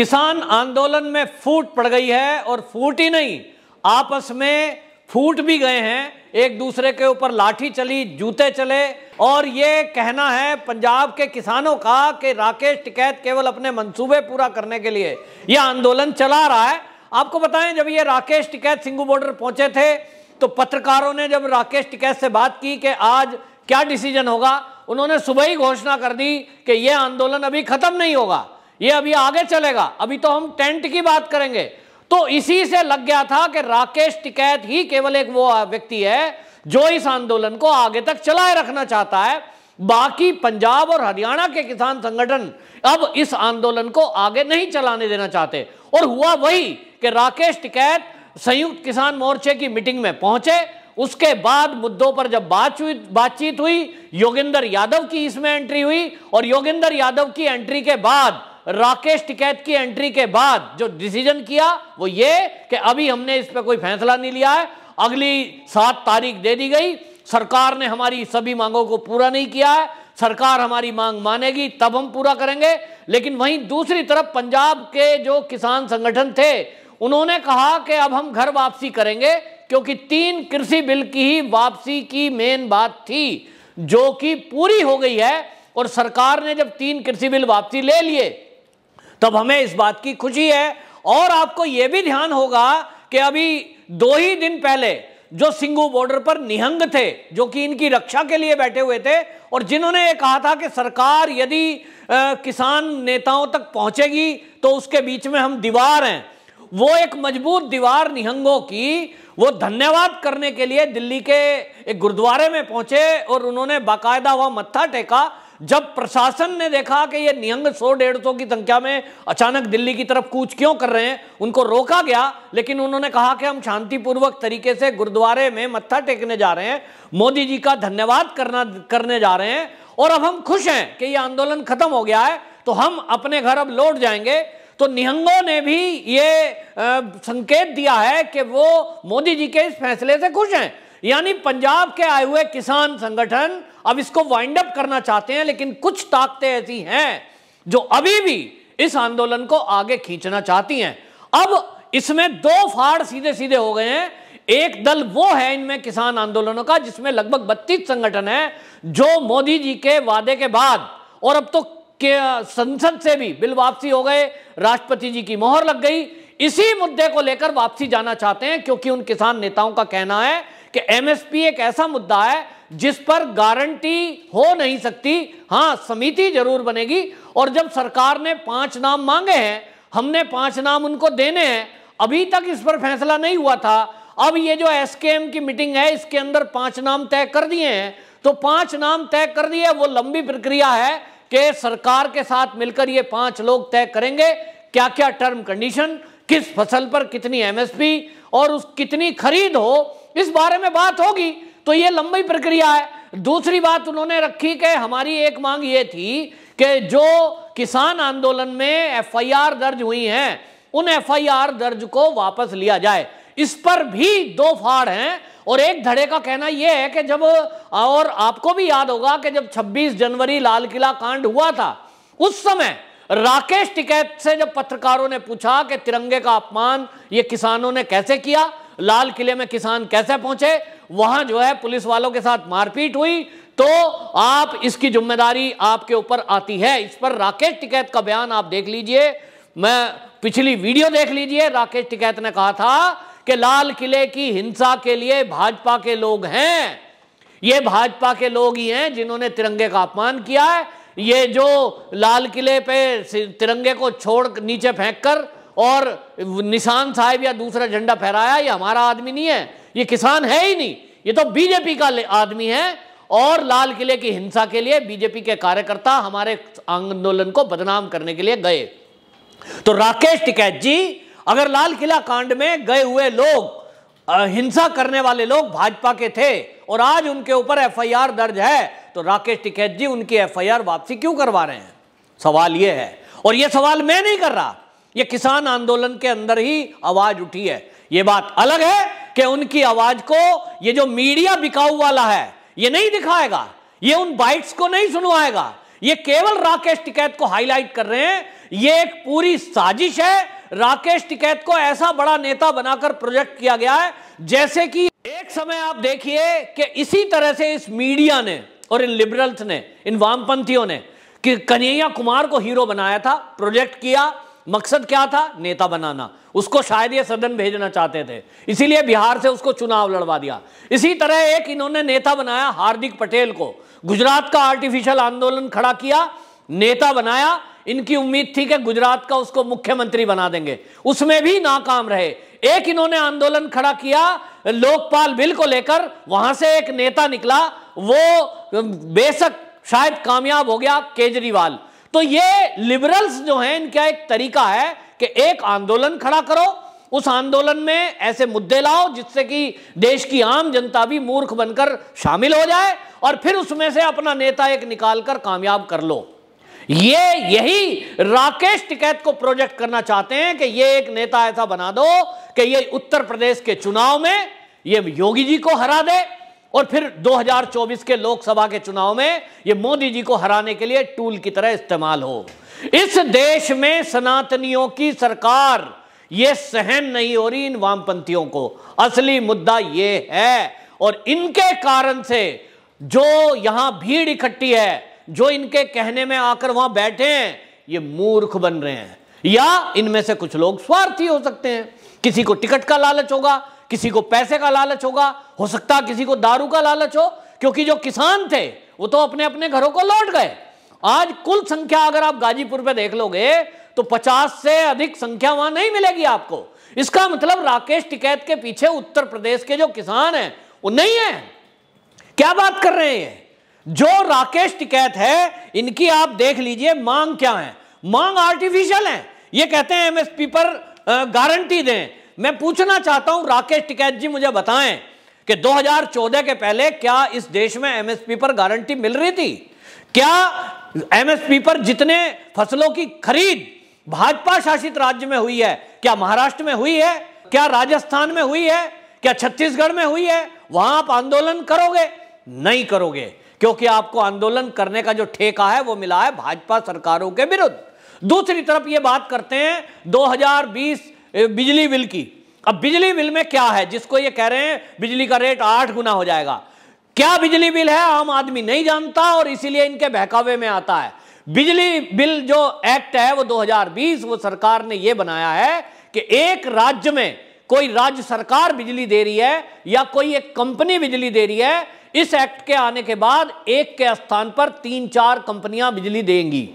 किसान आंदोलन में फूट पड़ गई है और फूट ही नहीं आपस में फूट भी गए हैं एक दूसरे के ऊपर लाठी चली जूते चले और ये कहना है पंजाब के किसानों का कि राकेश टिकैत केवल अपने मंसूबे पूरा करने के लिए यह आंदोलन चला रहा है आपको बताएं जब ये राकेश टिकैत सिंगू बॉर्डर पहुंचे थे तो पत्रकारों ने जब राकेश टिकैत से बात की कि आज क्या डिसीजन होगा उन्होंने सुबह ही घोषणा कर दी कि यह आंदोलन अभी खत्म नहीं होगा ये अभी आगे चलेगा अभी तो हम टेंट की बात करेंगे तो इसी से लग गया था कि राकेश टिकैत ही केवल एक वो व्यक्ति है जो इस आंदोलन को आगे तक चलाए रखना चाहता है बाकी पंजाब और हरियाणा के किसान संगठन अब इस आंदोलन को आगे नहीं चलाने देना चाहते और हुआ वही कि राकेश टिकैत संयुक्त किसान मोर्चे की मीटिंग में पहुंचे उसके बाद मुद्दों पर जब बातचीत बातचीत हुई योगेंद्र यादव की इसमें एंट्री हुई और योगेंद्र यादव की एंट्री के बाद राकेश टिकैत की एंट्री के बाद जो डिसीजन किया वो ये कि अभी हमने इस पर कोई फैसला नहीं लिया है अगली सात तारीख दे दी गई सरकार ने हमारी सभी मांगों को पूरा नहीं किया है सरकार हमारी मांग मानेगी तब हम पूरा करेंगे लेकिन वहीं दूसरी तरफ पंजाब के जो किसान संगठन थे उन्होंने कहा कि अब हम घर वापसी करेंगे क्योंकि तीन कृषि बिल की ही वापसी की मेन बात थी जो कि पूरी हो गई है और सरकार ने जब तीन कृषि बिल वापसी ले लिए तब हमें इस बात की खुशी है और आपको यह भी ध्यान होगा कि अभी दो ही दिन पहले जो सिंगू बॉर्डर पर निहंग थे जो कि इनकी रक्षा के लिए बैठे हुए थे और जिन्होंने ये कहा था कि सरकार यदि किसान नेताओं तक पहुंचेगी तो उसके बीच में हम दीवार हैं वो एक मजबूत दीवार निहंगों की वो धन्यवाद करने के लिए दिल्ली के एक गुरुद्वारे में पहुंचे और उन्होंने बाकायदा वह मत्था टेका जब प्रशासन ने देखा कि ये नियंग सौ डेढ़ सौ की संख्या में अचानक दिल्ली की तरफ कूच क्यों कर रहे हैं उनको रोका गया लेकिन उन्होंने कहा कि हम शांतिपूर्वक तरीके से गुरुद्वारे में मत्था टेकने जा रहे हैं मोदी जी का धन्यवाद करना करने जा रहे हैं और अब हम खुश हैं कि ये आंदोलन खत्म हो गया है तो हम अपने घर अब लौट जाएंगे तो निहंगों ने भी ये आ, संकेत दिया है कि वो मोदी जी के इस फैसले से खुश हैं यानी पंजाब के आए हुए किसान संगठन अब इसको वाइंड अप करना चाहते हैं लेकिन कुछ ताकतें ऐसी हैं जो अभी भी इस आंदोलन को आगे खींचना चाहती हैं अब इसमें दो फाड़ सीधे सीधे हो गए हैं एक दल वो है इनमें किसान आंदोलनों का जिसमें लगभग बत्तीस संगठन है जो मोदी जी के वादे के बाद और अब तो संसद से भी बिल वापसी हो गए राष्ट्रपति जी की मोहर लग गई इसी मुद्दे को लेकर वापसी जाना चाहते हैं क्योंकि उन किसान नेताओं का कहना है कि एमएसपी एक ऐसा मुद्दा है जिस पर गारंटी हो नहीं सकती हां समिति जरूर बनेगी और जब सरकार ने पांच नाम मांगे हैं हमने पांच नाम उनको देने हैं अभी तक इस पर फैसला नहीं हुआ था अब ये जो एसकेएम की मीटिंग है इसके अंदर पांच नाम तय कर दिए हैं तो पांच नाम तय कर दिए वो लंबी प्रक्रिया है कि सरकार के साथ मिलकर ये पांच लोग तय करेंगे क्या क्या टर्म कंडीशन किस फसल पर कितनी एमएसपी और उस कितनी खरीद हो इस बारे में बात होगी तो ये लंबी प्रक्रिया है दूसरी बात उन्होंने रखी कि हमारी एक मांग ये थी कि जो किसान आंदोलन में एफआईआर दर्ज हुई हैं उन एफआईआर दर्ज को वापस लिया जाए इस पर भी दो फाड़ हैं और एक धड़े का कहना यह है कि जब और आपको भी याद होगा कि जब 26 जनवरी लाल किला कांड हुआ था उस समय राकेश टिकैत से जब पत्रकारों ने पूछा कि तिरंगे का अपमान ये किसानों ने कैसे किया लाल किले में किसान कैसे पहुंचे वहां जो है पुलिस वालों के साथ मारपीट हुई तो आप इसकी जिम्मेदारी आपके ऊपर आती है इस पर राकेश टिकैत का बयान आप देख लीजिए मैं पिछली वीडियो देख लीजिए राकेश टिकैत ने कहा था कि लाल किले की हिंसा के लिए भाजपा के लोग हैं ये भाजपा के लोग ही हैं जिन्होंने तिरंगे का अपमान किया है ये जो लाल किले पे तिरंगे को छोड़ नीचे फेंक कर और निशान साहब या दूसरा झंडा फहराया ये हमारा आदमी नहीं है ये किसान है ही नहीं ये तो बीजेपी का आदमी है और लाल किले की हिंसा के लिए बीजेपी के कार्यकर्ता हमारे आंदोलन को बदनाम करने के लिए गए तो राकेश टिकैत जी अगर लाल किला कांड में गए हुए लोग हिंसा करने वाले लोग भाजपा के थे और आज उनके ऊपर एफआईआर दर्ज है तो राकेश टिकैत जी उनकी एफआईआर वापसी क्यों करवा रहे हैं सवाल यह है और यह सवाल मैं नहीं कर रहा ये किसान आंदोलन के अंदर ही आवाज उठी है ये बात अलग है कि उनकी आवाज को ये जो मीडिया बिकाऊ वाला है ये नहीं दिखाएगा ये उन बाइट्स को नहीं सुनवाएगा ये केवल राकेश टिकैत को हाईलाइट कर रहे हैं ये एक पूरी साजिश है राकेश टिकैत को ऐसा बड़ा नेता बनाकर प्रोजेक्ट किया गया है जैसे कि एक समय आप देखिए कि इसी तरह से इस मीडिया ने और इन लिबरल्स ने इन वामपंथियों ने कि कन्हैया कुमार को हीरो बनाया था प्रोजेक्ट किया मकसद क्या था नेता बनाना उसको शायद ये सदन भेजना चाहते थे इसीलिए बिहार से उसको चुनाव लड़वा दिया इसी तरह एक इन्होंने नेता बनाया हार्दिक पटेल को गुजरात का आर्टिफिशियल आंदोलन खड़ा किया नेता बनाया इनकी उम्मीद थी कि गुजरात का उसको मुख्यमंत्री बना देंगे उसमें भी नाकाम रहे एक इन्होंने आंदोलन खड़ा किया लोकपाल बिल को लेकर वहां से एक नेता निकला वो बेशक शायद कामयाब हो गया केजरीवाल तो ये लिबरल्स जो हैं इनका एक तरीका है कि एक आंदोलन खड़ा करो उस आंदोलन में ऐसे मुद्दे लाओ जिससे कि देश की आम जनता भी मूर्ख बनकर शामिल हो जाए और फिर उसमें से अपना नेता एक निकालकर कामयाब कर लो ये यही राकेश टिकैत को प्रोजेक्ट करना चाहते हैं कि ये एक नेता ऐसा बना दो कि ये उत्तर प्रदेश के चुनाव में ये योगी जी को हरा दे और फिर 2024 के लोकसभा के चुनाव में ये मोदी जी को हराने के लिए टूल की तरह इस्तेमाल हो इस देश में सनातनियों की सरकार ये सहन नहीं हो रही इन वामपंथियों को असली मुद्दा ये है और इनके कारण से जो यहां भीड़ इकट्ठी है जो इनके कहने में आकर वहां बैठे हैं ये मूर्ख बन रहे हैं या इनमें से कुछ लोग स्वार्थी हो सकते हैं किसी को टिकट का लालच होगा किसी को पैसे का लालच होगा हो सकता किसी को दारू का लालच हो क्योंकि जो किसान थे वो तो अपने अपने घरों को लौट गए आज कुल संख्या अगर आप गाजीपुर में देख लोगे तो 50 से अधिक संख्या वहां नहीं मिलेगी आपको इसका मतलब राकेश टिकैत के पीछे उत्तर प्रदेश के जो किसान हैं वो नहीं है क्या बात कर रहे हैं जो राकेश टिकैत है इनकी आप देख लीजिए मांग क्या है मांग आर्टिफिशियल है ये कहते हैं एमएसपी पर गारंटी दें मैं पूछना चाहता हूं राकेश टिकैत जी मुझे बताएं कि 2014 के पहले क्या इस देश में एमएसपी पर गारंटी मिल रही थी क्या एमएसपी पर जितने फसलों की खरीद भाजपा शासित राज्य में हुई है क्या महाराष्ट्र में हुई है क्या राजस्थान में हुई है क्या छत्तीसगढ़ में हुई है वहां आप आंदोलन करोगे नहीं करोगे क्योंकि आपको आंदोलन करने का जो ठेका है वो मिला है भाजपा सरकारों के विरुद्ध दूसरी तरफ ये बात करते हैं 2020 बिजली बिल की अब बिजली बिल में क्या है जिसको ये कह रहे हैं बिजली का रेट आठ गुना हो जाएगा क्या बिजली बिल है आम आदमी नहीं जानता और इसीलिए इनके बहकावे में आता है बिजली बिल जो एक्ट है वो 2020 वो सरकार ने ये बनाया है कि एक राज्य में कोई राज्य सरकार बिजली दे रही है या कोई एक कंपनी बिजली दे रही है इस एक्ट के आने के बाद एक के स्थान पर तीन चार कंपनियां बिजली देंगी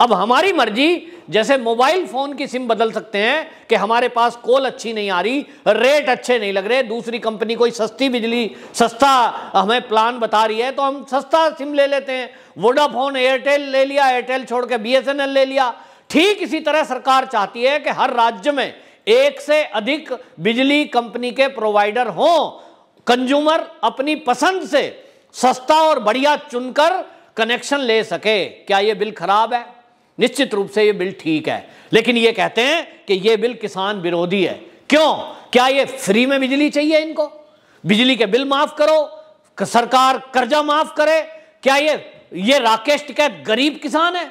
अब हमारी मर्जी जैसे मोबाइल फोन की सिम बदल सकते हैं कि हमारे पास कॉल अच्छी नहीं आ रही रेट अच्छे नहीं लग रहे दूसरी कंपनी कोई सस्ती बिजली सस्ता हमें प्लान बता रही है तो हम सस्ता सिम ले लेते हैं वोडाफोन एयरटेल ले लिया एयरटेल छोड़ के बी ले लिया ठीक इसी तरह सरकार चाहती है कि हर राज्य में एक से अधिक बिजली कंपनी के प्रोवाइडर हों कंज्यूमर अपनी पसंद से सस्ता और बढ़िया चुनकर कनेक्शन ले सके क्या यह बिल खराब है निश्चित रूप से ये बिल ठीक है लेकिन ये कहते हैं कि ये बिल किसान विरोधी है क्यों क्या ये फ्री में बिजली चाहिए इनको बिजली के बिल माफ करो सरकार कर्जा माफ करे क्या ये ये राकेश टिकैत गरीब किसान है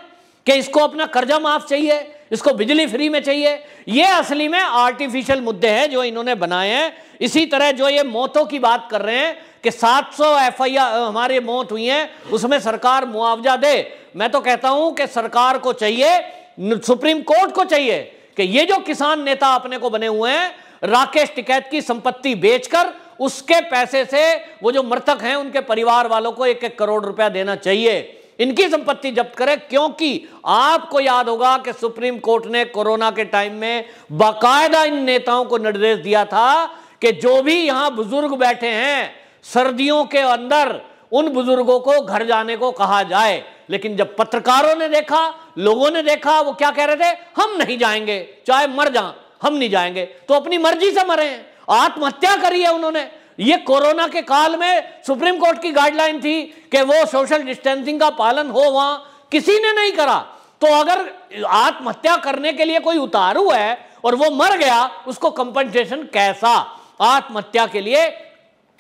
कि इसको अपना कर्जा माफ चाहिए इसको बिजली फ्री में चाहिए ये असली में आर्टिफिशियल मुद्दे हैं जो इन्होंने बनाए हैं इसी तरह जो ये मौतों की बात कर रहे हैं कि 700 एफआईआर हमारे मौत हुई है उसमें सरकार मुआवजा दे मैं तो कहता हूं कि सरकार को चाहिए सुप्रीम कोर्ट को चाहिए कि ये जो किसान नेता अपने को बने हुए हैं राकेश टिकैत की संपत्ति बेचकर उसके पैसे से वो जो मृतक हैं उनके परिवार वालों को एक एक करोड़ रुपया देना चाहिए इनकी संपत्ति जब्त करें क्योंकि आपको याद होगा कि सुप्रीम कोर्ट ने कोरोना के टाइम में बाकायदा इन नेताओं को निर्देश दिया था कि जो भी यहां बुजुर्ग बैठे हैं सर्दियों के अंदर उन बुजुर्गों को घर जाने को कहा जाए लेकिन जब पत्रकारों ने देखा लोगों ने देखा वो क्या कह रहे थे हम नहीं जाएंगे चाहे मर जा हम नहीं जाएंगे तो अपनी मर्जी से मरे आत्महत्या करी है उन्होंने ये कोरोना के काल में सुप्रीम कोर्ट की गाइडलाइन थी कि वो सोशल डिस्टेंसिंग का पालन हो वहां किसी ने नहीं करा तो अगर आत्महत्या करने के लिए कोई उतारू है और वो मर गया उसको कंपनसेशन कैसा आत्महत्या के लिए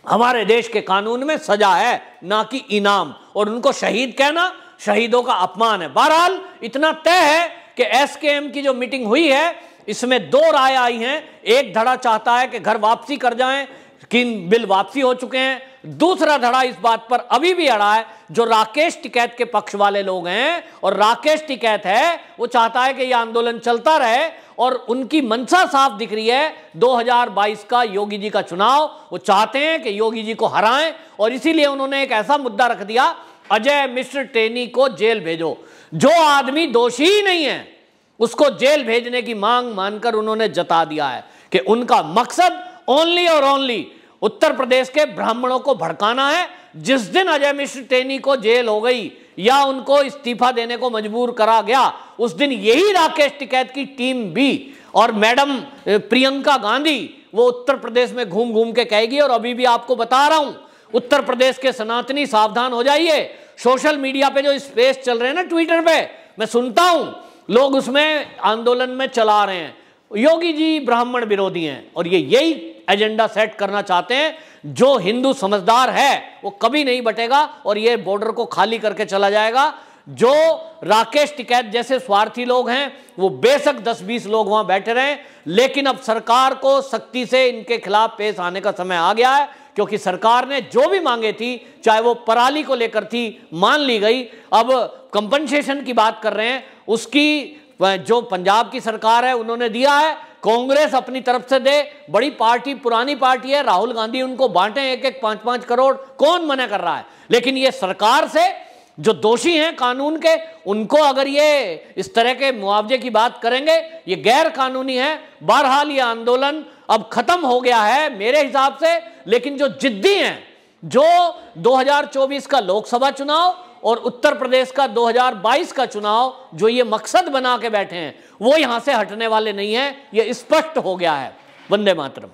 हमारे देश के कानून में सजा है ना कि इनाम और उनको शहीद कहना शहीदों का अपमान है बहरहाल इतना तय है कि एसकेएम की जो मीटिंग हुई है इसमें दो राय आई हैं एक धड़ा चाहता है कि घर वापसी कर जाएं किन बिल वापसी हो चुके हैं दूसरा धड़ा इस बात पर अभी भी अड़ा है जो राकेश टिकैत के पक्ष वाले लोग हैं और राकेश टिकैत है वो चाहता है कि यह आंदोलन चलता रहे और उनकी मंशा साफ दिख रही है 2022 का योगी जी का चुनाव वो चाहते हैं कि योगी जी को हराएं और इसीलिए उन्होंने एक ऐसा मुद्दा रख दिया अजय मिश्र टेनी को जेल भेजो जो आदमी दोषी ही नहीं है उसको जेल भेजने की मांग मानकर उन्होंने जता दिया है कि उनका मकसद ओनली और ओनली उत्तर प्रदेश के ब्राह्मणों को भड़काना है जिस दिन अजय मिश्र टेनी को जेल हो गई या उनको इस्तीफा देने को मजबूर करा गया उस दिन यही राकेश टिकैत की टीम भी और मैडम प्रियंका गांधी वो उत्तर प्रदेश में घूम घूम के कहेगी और अभी भी आपको बता रहा हूं उत्तर प्रदेश के सनातनी सावधान हो जाइए सोशल मीडिया पे जो स्पेस चल रहे हैं ना ट्विटर पे मैं सुनता हूं लोग उसमें आंदोलन में चला रहे हैं योगी जी ब्राह्मण विरोधी हैं और ये यही एजेंडा सेट करना चाहते हैं जो हिंदू समझदार है वो कभी नहीं बटेगा और ये बॉर्डर को खाली करके चला जाएगा जो राकेश टिकैत जैसे स्वार्थी लोग हैं वो बेशक 10-20 लोग वहां बैठे रहे लेकिन अब सरकार को सख्ती से इनके खिलाफ पेश आने का समय आ गया है क्योंकि सरकार ने जो भी मांगे थी चाहे वो पराली को लेकर थी मान ली गई अब कंपनसेशन की बात कर रहे हैं उसकी जो पंजाब की सरकार है उन्होंने दिया है कांग्रेस अपनी तरफ से दे बड़ी पार्टी पुरानी पार्टी है राहुल गांधी उनको बांटे एक एक पांच पांच करोड़ कौन मना कर रहा है लेकिन ये सरकार से जो दोषी हैं कानून के उनको अगर ये इस तरह के मुआवजे की बात करेंगे ये गैर कानूनी है बहरहाल ये आंदोलन अब खत्म हो गया है मेरे हिसाब से लेकिन जो जिद्दी हैं जो 2024 का लोकसभा चुनाव और उत्तर प्रदेश का 2022 का चुनाव जो ये मकसद बना के बैठे हैं वो यहां से हटने वाले नहीं है ये स्पष्ट हो गया है वंदे मातरम